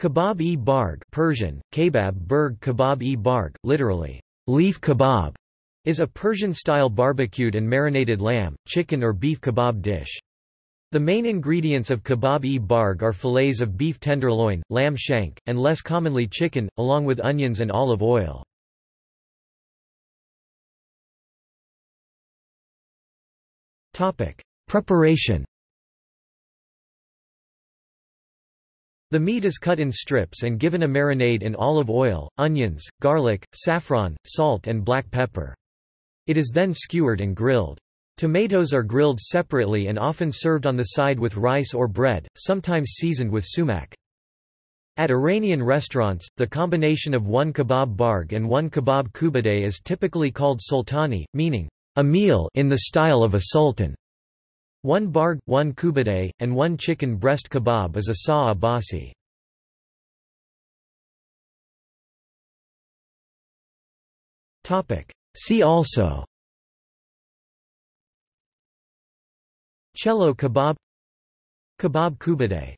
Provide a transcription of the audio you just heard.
Kebab-e-barg Persian, kebab berg kebab-e-barg, literally, leaf kebab, is a Persian-style barbecued and marinated lamb, chicken or beef kebab dish. The main ingredients of kebab-e-barg are fillets of beef tenderloin, lamb shank, and less commonly chicken, along with onions and olive oil. Preparation The meat is cut in strips and given a marinade in olive oil, onions, garlic, saffron, salt and black pepper. It is then skewered and grilled. Tomatoes are grilled separately and often served on the side with rice or bread, sometimes seasoned with sumac. At Iranian restaurants, the combination of one kebab barg and one kebab kubadeh is typically called sultani, meaning, a meal in the style of a sultan. One barg, one kubadeh, and one chicken breast kebab is a sa'a basi. See also Cello kebab Kebab kubadeh